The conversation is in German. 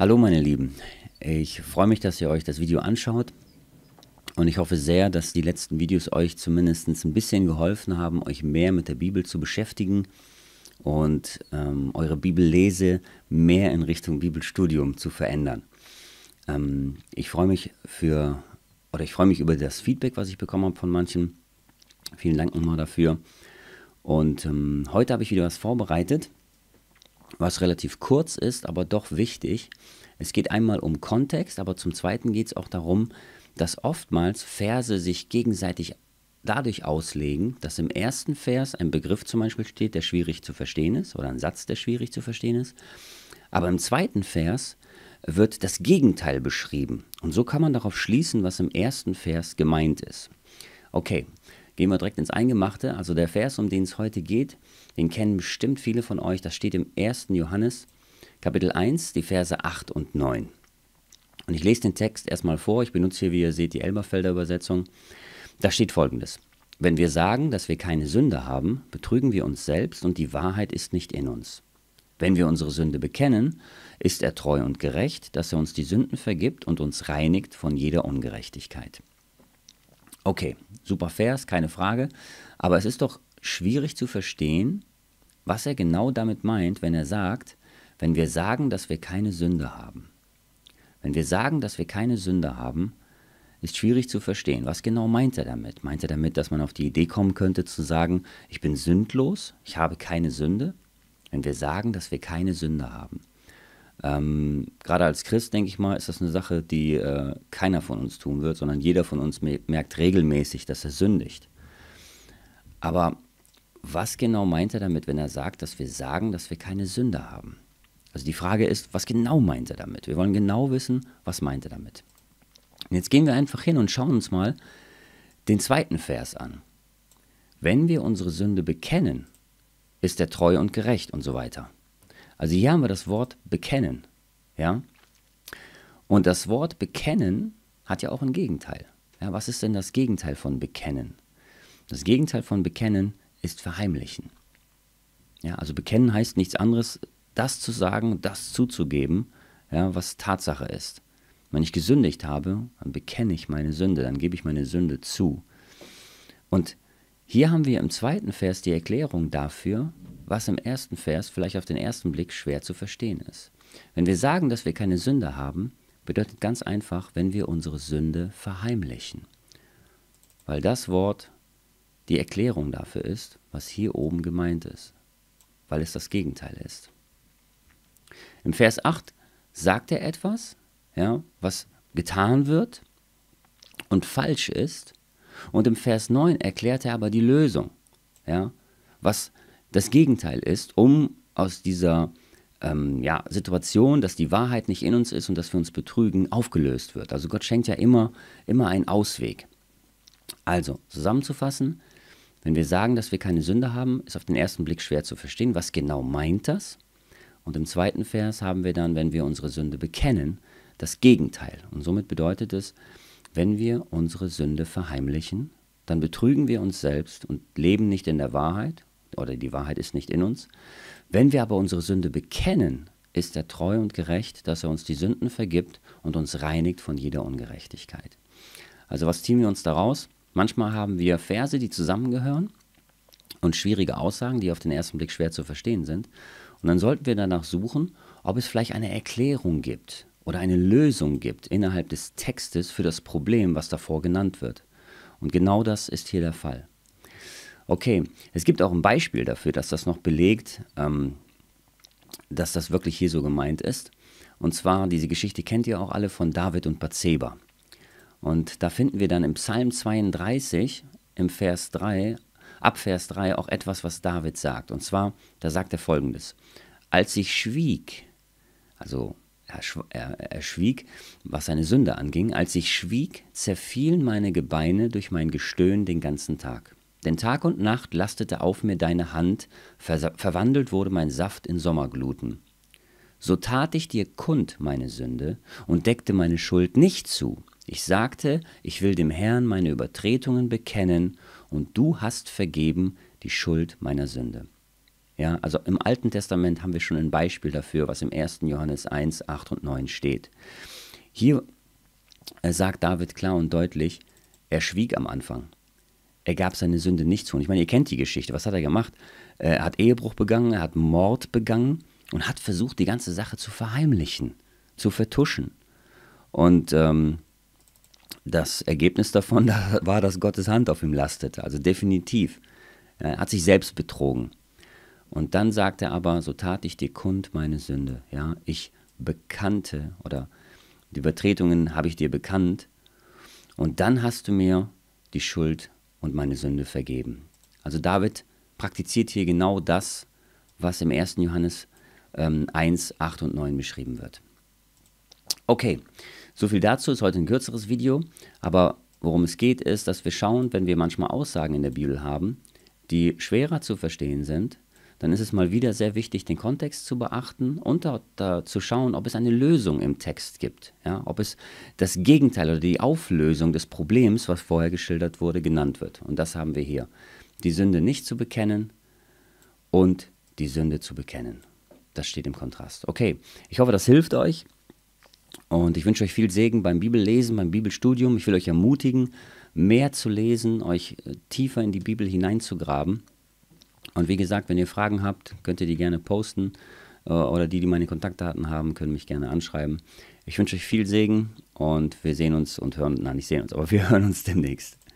Hallo meine Lieben, ich freue mich, dass ihr euch das Video anschaut und ich hoffe sehr, dass die letzten Videos euch zumindest ein bisschen geholfen haben, euch mehr mit der Bibel zu beschäftigen und ähm, eure Bibellese mehr in Richtung Bibelstudium zu verändern. Ähm, ich freue mich für oder ich freue mich über das Feedback, was ich bekommen habe von manchen. Vielen Dank nochmal dafür. Und ähm, heute habe ich wieder was vorbereitet was relativ kurz ist, aber doch wichtig. Es geht einmal um Kontext, aber zum Zweiten geht es auch darum, dass oftmals Verse sich gegenseitig dadurch auslegen, dass im ersten Vers ein Begriff zum Beispiel steht, der schwierig zu verstehen ist, oder ein Satz, der schwierig zu verstehen ist. Aber im zweiten Vers wird das Gegenteil beschrieben. Und so kann man darauf schließen, was im ersten Vers gemeint ist. Okay, Gehen wir direkt ins Eingemachte. Also der Vers, um den es heute geht, den kennen bestimmt viele von euch. Das steht im 1. Johannes, Kapitel 1, die Verse 8 und 9. Und ich lese den Text erstmal vor. Ich benutze hier, wie ihr seht, die Elberfelder Übersetzung. Da steht folgendes. Wenn wir sagen, dass wir keine Sünde haben, betrügen wir uns selbst und die Wahrheit ist nicht in uns. Wenn wir unsere Sünde bekennen, ist er treu und gerecht, dass er uns die Sünden vergibt und uns reinigt von jeder Ungerechtigkeit. Okay, super Vers, keine Frage. Aber es ist doch schwierig zu verstehen, was er genau damit meint, wenn er sagt, wenn wir sagen, dass wir keine Sünde haben. Wenn wir sagen, dass wir keine Sünde haben, ist schwierig zu verstehen. Was genau meint er damit? Meint er damit, dass man auf die Idee kommen könnte zu sagen, ich bin sündlos, ich habe keine Sünde? Wenn wir sagen, dass wir keine Sünde haben. Ähm, Gerade als Christ, denke ich mal, ist das eine Sache, die äh, keiner von uns tun wird, sondern jeder von uns merkt regelmäßig, dass er sündigt. Aber was genau meint er damit, wenn er sagt, dass wir sagen, dass wir keine Sünde haben? Also die Frage ist, was genau meint er damit? Wir wollen genau wissen, was meint er damit. Und jetzt gehen wir einfach hin und schauen uns mal den zweiten Vers an. Wenn wir unsere Sünde bekennen, ist er treu und gerecht und so weiter. Also hier haben wir das Wort bekennen. Ja? Und das Wort bekennen hat ja auch ein Gegenteil. Ja, was ist denn das Gegenteil von bekennen? Das Gegenteil von bekennen ist verheimlichen. Ja, also bekennen heißt nichts anderes, das zu sagen, das zuzugeben, ja, was Tatsache ist. Wenn ich gesündigt habe, dann bekenne ich meine Sünde, dann gebe ich meine Sünde zu. Und hier haben wir im zweiten Vers die Erklärung dafür, was im ersten Vers vielleicht auf den ersten Blick schwer zu verstehen ist. Wenn wir sagen, dass wir keine Sünde haben, bedeutet ganz einfach, wenn wir unsere Sünde verheimlichen. Weil das Wort die Erklärung dafür ist, was hier oben gemeint ist. Weil es das Gegenteil ist. Im Vers 8 sagt er etwas, ja, was getan wird und falsch ist. Und im Vers 9 erklärt er aber die Lösung, ja, was das Gegenteil ist, um aus dieser ähm, ja, Situation, dass die Wahrheit nicht in uns ist und dass wir uns betrügen, aufgelöst wird. Also Gott schenkt ja immer, immer einen Ausweg. Also, zusammenzufassen, wenn wir sagen, dass wir keine Sünde haben, ist auf den ersten Blick schwer zu verstehen, was genau meint das. Und im zweiten Vers haben wir dann, wenn wir unsere Sünde bekennen, das Gegenteil. Und somit bedeutet es, wenn wir unsere Sünde verheimlichen, dann betrügen wir uns selbst und leben nicht in der Wahrheit oder die Wahrheit ist nicht in uns. Wenn wir aber unsere Sünde bekennen, ist er treu und gerecht, dass er uns die Sünden vergibt und uns reinigt von jeder Ungerechtigkeit. Also was ziehen wir uns daraus? Manchmal haben wir Verse, die zusammengehören und schwierige Aussagen, die auf den ersten Blick schwer zu verstehen sind. Und dann sollten wir danach suchen, ob es vielleicht eine Erklärung gibt oder eine Lösung gibt innerhalb des Textes für das Problem, was davor genannt wird. Und genau das ist hier der Fall. Okay, es gibt auch ein Beispiel dafür, dass das noch belegt, ähm, dass das wirklich hier so gemeint ist. Und zwar, diese Geschichte kennt ihr auch alle von David und Bathseba. Und da finden wir dann im Psalm 32, im Vers 3, ab Vers 3 auch etwas, was David sagt. Und zwar, da sagt er folgendes. Als ich schwieg, also er, er, er schwieg, was seine Sünde anging, als ich schwieg, zerfielen meine Gebeine durch mein Gestöhn den ganzen Tag. Denn Tag und Nacht lastete auf mir deine Hand, ver verwandelt wurde mein Saft in Sommergluten. So tat ich dir kund meine Sünde und deckte meine Schuld nicht zu. Ich sagte, ich will dem Herrn meine Übertretungen bekennen, und du hast vergeben die Schuld meiner Sünde. Ja, also im Alten Testament haben wir schon ein Beispiel dafür, was im 1. Johannes 1, 8 und 9 steht. Hier äh, sagt David klar und deutlich, er schwieg am Anfang er gab seine Sünde nicht zu. Und ich meine, ihr kennt die Geschichte. Was hat er gemacht? Äh, er hat Ehebruch begangen, er hat Mord begangen und hat versucht, die ganze Sache zu verheimlichen, zu vertuschen. Und ähm, das Ergebnis davon war, dass Gottes Hand auf ihm lastete. Also definitiv. Er hat sich selbst betrogen. Und dann sagt er aber, so tat ich dir kund meine Sünde. Ja, ich bekannte oder die Übertretungen habe ich dir bekannt. Und dann hast du mir die Schuld und meine Sünde vergeben. Also David praktiziert hier genau das, was im 1. Johannes ähm, 1, 8 und 9 beschrieben wird. Okay, so viel dazu, ist heute ein kürzeres Video, aber worum es geht ist, dass wir schauen, wenn wir manchmal Aussagen in der Bibel haben, die schwerer zu verstehen sind, dann ist es mal wieder sehr wichtig, den Kontext zu beachten und da, da zu schauen, ob es eine Lösung im Text gibt. Ja? Ob es das Gegenteil oder die Auflösung des Problems, was vorher geschildert wurde, genannt wird. Und das haben wir hier. Die Sünde nicht zu bekennen und die Sünde zu bekennen. Das steht im Kontrast. Okay, ich hoffe, das hilft euch. Und ich wünsche euch viel Segen beim Bibellesen, beim Bibelstudium. Ich will euch ermutigen, mehr zu lesen, euch äh, tiefer in die Bibel hineinzugraben. Und wie gesagt, wenn ihr Fragen habt, könnt ihr die gerne posten äh, oder die, die meine Kontaktdaten haben, können mich gerne anschreiben. Ich wünsche euch viel Segen und wir sehen uns und hören, nein, nicht sehen uns, aber wir hören uns demnächst.